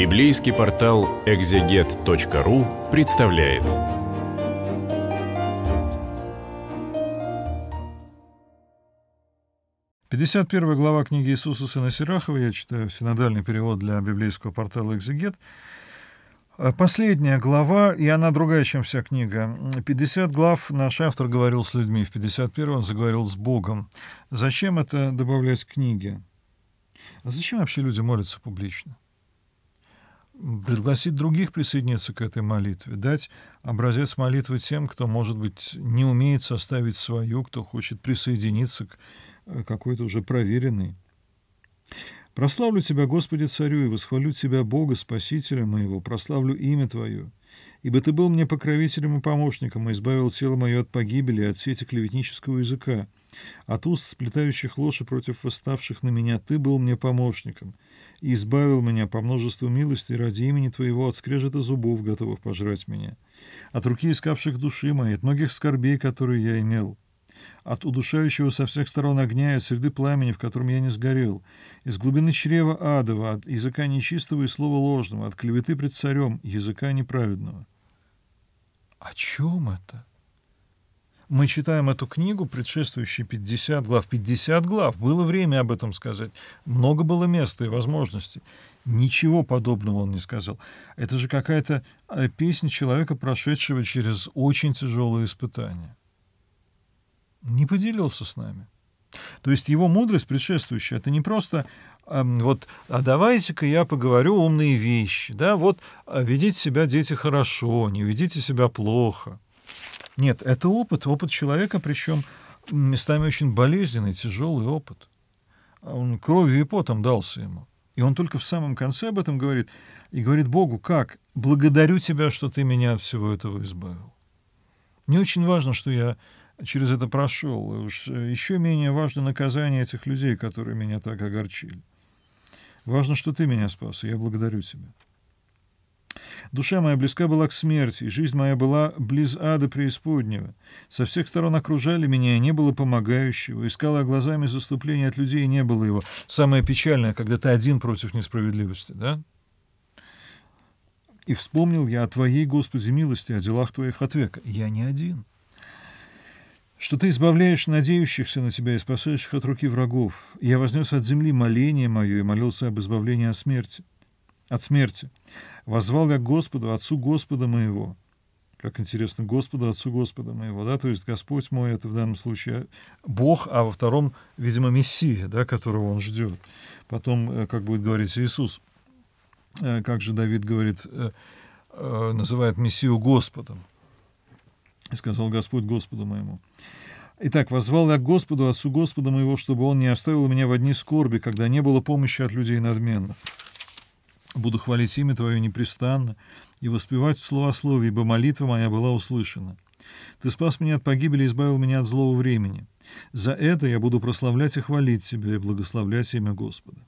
Библейский портал экзегет.ру представляет. Пятьдесят первая глава книги Иисуса Сына Сирахова, я читаю синодальный перевод для библейского портала «Экзегет». А последняя глава, и она другая, чем вся книга. 50 глав наш автор говорил с людьми, в 51 он заговорил с Богом. Зачем это добавлять к книге? А зачем вообще люди молятся публично? пригласить других присоединиться к этой молитве, дать образец молитвы тем, кто, может быть, не умеет составить свою, кто хочет присоединиться к э, какой-то уже проверенной. «Прославлю Тебя, Господи, Царю, и восхвалю Тебя, Бога, Спасителя моего, прославлю имя Твое, ибо Ты был мне покровителем и помощником, и избавил тело мое от погибели, от сети клеветнического языка, от уст сплетающих ложь против восставших на меня Ты был мне помощником» и избавил меня по множеству милости ради имени Твоего от скрежета зубов, готовых пожрать меня, от руки искавших души моей, от многих скорбей, которые я имел, от удушающего со всех сторон огня и от среды пламени, в котором я не сгорел, из глубины чрева адова, от языка нечистого и слова ложного, от клеветы пред царем, языка неправедного». «О чем это?» мы читаем эту книгу, предшествующие 50 глав, 50 глав, было время об этом сказать, много было места и возможностей. Ничего подобного он не сказал. Это же какая-то э, песня человека, прошедшего через очень тяжелые испытания. Не поделился с нами. То есть его мудрость предшествующая, это не просто эм, вот, а давайте-ка я поговорю умные вещи, да, вот «А ведите себя, дети, хорошо, не ведите себя плохо. Нет, это опыт, опыт человека, причем местами очень болезненный, тяжелый опыт. А он кровью и потом дался ему. И он только в самом конце об этом говорит. И говорит Богу, как? Благодарю тебя, что ты меня от всего этого избавил. Мне очень важно, что я через это прошел. И уж э, еще менее важно наказание этих людей, которые меня так огорчили. Важно, что ты меня спас, и я благодарю тебя. Душа моя близка была к смерти, и жизнь моя была близ ада преисподнего. Со всех сторон окружали меня, и не было помогающего. Искала глазами заступления от людей, и не было его. Самое печальное, когда ты один против несправедливости, да? И вспомнил я о Твоей, Господи, милости, о делах Твоих от века. Я не один. Что Ты избавляешь надеющихся на Тебя и спасаешь их от руки врагов. Я вознес от земли моление мое и молился об избавлении от смерти от смерти. Возвал я к Господу, Отцу Господа моего. Как интересно, Господу, Отцу Господа моего, да, то есть Господь мой, это в данном случае Бог, а во втором, видимо, Мессия, да, которого он ждет. Потом, э, как будет говорить Иисус, э, как же Давид говорит, э, называет Мессию Господом. И сказал Господь Господу моему. Итак, возвал я к Господу, Отцу Господа моего, чтобы Он не оставил меня в одни скорби, когда не было помощи от людей надменно. Буду хвалить имя Твое непрестанно и воспевать в словословии, ибо молитва моя была услышана. Ты спас меня от погибели и избавил меня от злого времени. За это я буду прославлять и хвалить Тебя и благословлять имя Господа».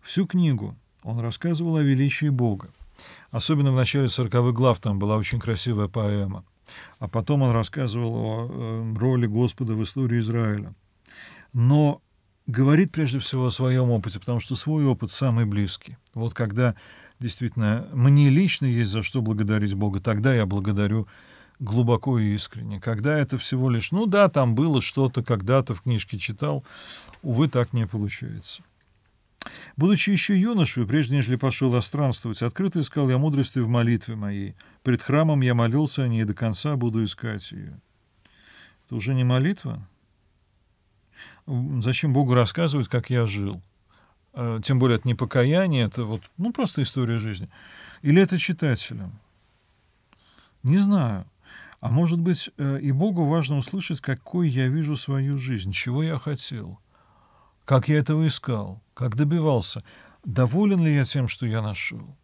Всю книгу он рассказывал о величии Бога. Особенно в начале сороковых глав там была очень красивая поэма. А потом он рассказывал о э, роли Господа в истории Израиля. Но говорит прежде всего о своем опыте, потому что свой опыт самый близкий. Вот когда действительно мне лично есть за что благодарить Бога, тогда я благодарю глубоко и искренне. Когда это всего лишь, ну да, там было что-то, когда-то в книжке читал, увы, так не получается. Будучи еще юношей, прежде нежели пошел остранствовать, открыто искал я мудрости в молитве моей. Пред храмом я молился о ней, и до конца буду искать ее. Это уже не молитва? зачем Богу рассказывать, как я жил? Э, тем более это не покаяние, это вот, ну, просто история жизни. Или это читателям? Не знаю. А может быть, э, и Богу важно услышать, какой я вижу свою жизнь, чего я хотел, как я этого искал, как добивался, доволен ли я тем, что я нашел,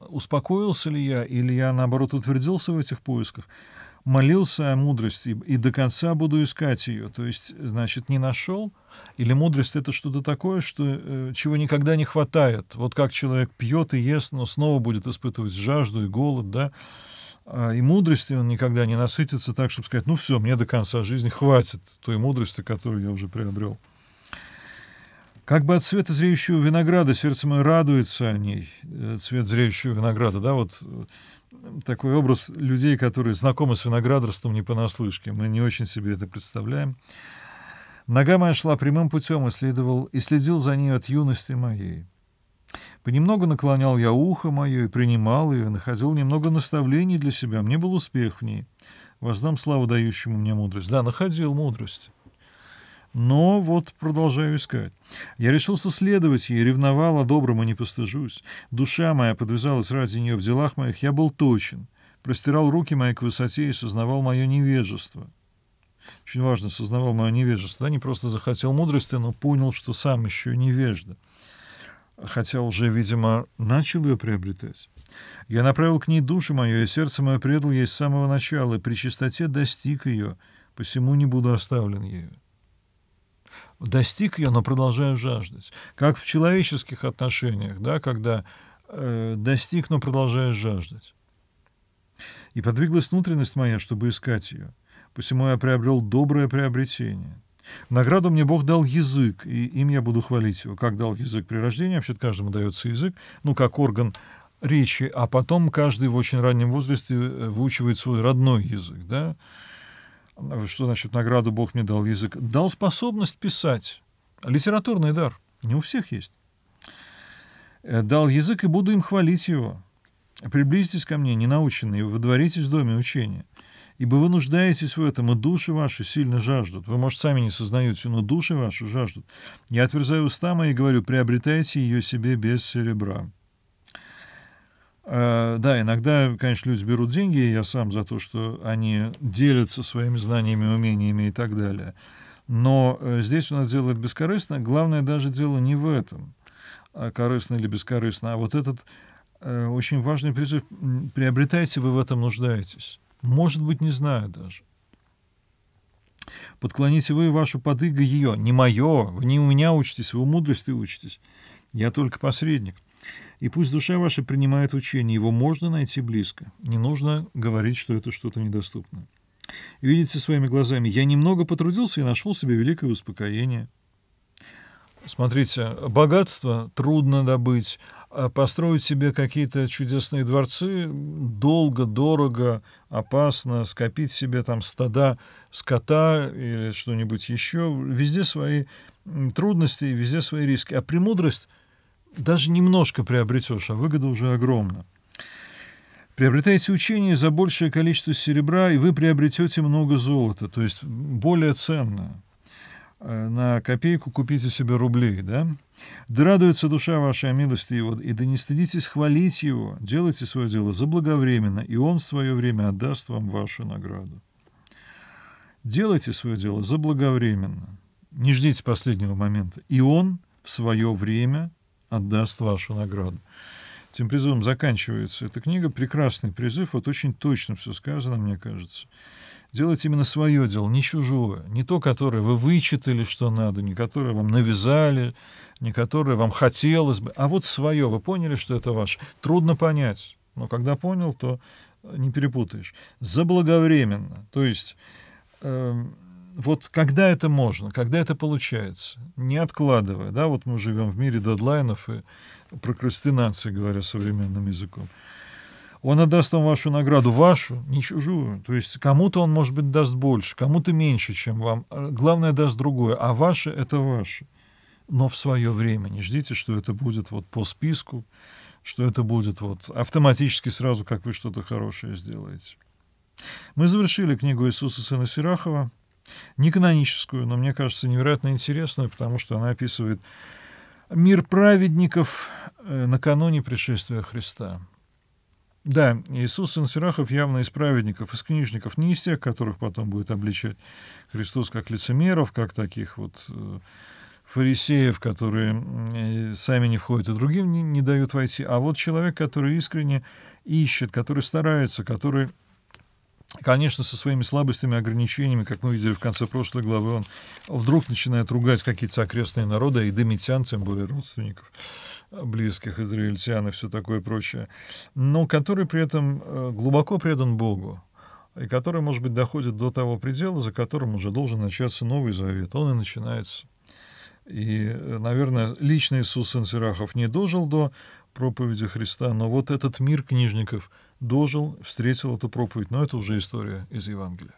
успокоился ли я, или я, наоборот, утвердился в этих поисках – молился о мудрости и до конца буду искать ее. То есть, значит, не нашел. Или мудрость это что-то такое, что, э, чего никогда не хватает. Вот как человек пьет и ест, но снова будет испытывать жажду и голод, да. А, и мудрости он никогда не насытится так, чтобы сказать, ну все, мне до конца жизни хватит той мудрости, которую я уже приобрел. Как бы от цвета зреющего винограда сердце мое радуется о ней, э, цвет зреющего винограда, да, вот такой образ людей, которые знакомы с виноградарством не понаслышке. Мы не очень себе это представляем. Нога моя шла прямым путем исследовал и следил за ней от юности моей. Понемногу наклонял я ухо мое и принимал ее, находил немного наставлений для себя. Мне был успех в ней. Воздам славу дающему мне мудрость. Да, находил мудрость. Но вот продолжаю искать. Я решился следовать ей, ревновал, а доброму не постыжусь. Душа моя подвязалась ради нее в делах моих, я был точен. Простирал руки мои к высоте и сознавал мое невежество. Очень важно, сознавал мое невежество. Да, не просто захотел мудрости, но понял, что сам еще невежда. Хотя уже, видимо, начал ее приобретать. Я направил к ней душу мою, и сердце мое предал ей с самого начала, и при чистоте достиг ее, посему не буду оставлен ею достиг ее, но продолжаю жаждать. Как в человеческих отношениях, да, когда э, достиг, но продолжаю жаждать. И подвиглась внутренность моя, чтобы искать ее. Посему я приобрел доброе приобретение. награду мне Бог дал язык, и им я буду хвалить его. Как дал язык при рождении, вообще каждому дается язык, ну, как орган речи, а потом каждый в очень раннем возрасте э, выучивает свой родной язык, да, ну, что значит награду Бог мне дал язык? Дал способность писать. Литературный дар. Не у всех есть. Э, дал язык, и буду им хвалить его. Приблизьтесь ко мне, ненаученные, водворитесь в доме учения. Ибо вы нуждаетесь в этом, и души ваши сильно жаждут. Вы, может, сами не сознаете, но души ваши жаждут. Я отверзаю уста мои и говорю, приобретайте ее себе без серебра. Э, да, иногда, конечно, люди берут деньги, я сам за то, что они делятся своими знаниями, умениями и так далее. Но э, здесь у нас делает бескорыстно. Главное даже дело не в этом, а корыстно или бескорыстно, а вот этот э, очень важный призыв — приобретайте, вы в этом нуждаетесь. Может быть, не знаю даже. Подклоните вы вашу подыго ее, не мое, вы не у меня учитесь, вы у мудрости учитесь. Я только посредник — и пусть душа ваша принимает учение, его можно найти близко. Не нужно говорить, что это что-то недоступное. видите своими глазами, я немного потрудился и нашел себе великое успокоение. Смотрите, богатство трудно добыть, а построить себе какие-то чудесные дворцы долго, дорого, опасно, скопить себе там стада скота или что-нибудь еще, везде свои трудности везде свои риски. А премудрость — даже немножко приобретешь, а выгода уже огромна. Приобретайте учение за большее количество серебра, и вы приобретете много золота, то есть более ценное. Э, на копейку купите себе рублей, да? Да радуется душа ваша милости его, и да не стыдитесь хвалить его, делайте свое дело заблаговременно, и он в свое время отдаст вам вашу награду. Делайте свое дело заблаговременно, не ждите последнего момента, и он в свое время отдаст вашу награду. Тем призывом заканчивается эта книга. Прекрасный призыв, вот очень точно все сказано, мне кажется. Делать именно свое дело, не чужое, не то, которое вы вычитали, что надо, не которое вам навязали, не которое вам хотелось бы, а вот свое, вы поняли, что это ваше. Трудно понять, но когда понял, то не перепутаешь. Заблаговременно, то есть... Э вот когда это можно, когда это получается, не откладывая, да, вот мы живем в мире дедлайнов и прокрастинации, говоря современным языком. Он отдаст вам вашу награду, вашу, не чужую. То есть кому-то он, может быть, даст больше, кому-то меньше, чем вам. А главное, даст другое, а ваше — это ваше. Но в свое время. Не ждите, что это будет вот по списку, что это будет вот автоматически сразу, как вы что-то хорошее сделаете. Мы завершили книгу Иисуса Сына Сирахова не каноническую, но мне кажется невероятно интересную, потому что она описывает мир праведников э, накануне пришествия Христа. Да, Иисус Сын Сирахов явно из праведников, из книжников, не из тех, которых потом будет обличать Христос как лицемеров, как таких вот э, фарисеев, которые э, сами не входят и другим не, не дают войти, а вот человек, который искренне ищет, который старается, который Конечно, со своими слабостями, ограничениями, как мы видели в конце прошлой главы, он вдруг начинает ругать какие-то окрестные народы, а и домитян, тем более родственников близких израильтян и все такое прочее, но который при этом э, глубоко предан Богу, и который, может быть, доходит до того предела, за которым уже должен начаться Новый Завет. Он и начинается. И, э, наверное, лично Иисус Сын не дожил до проповеди Христа. Но вот этот мир книжников дожил, встретил эту проповедь. Но это уже история из Евангелия.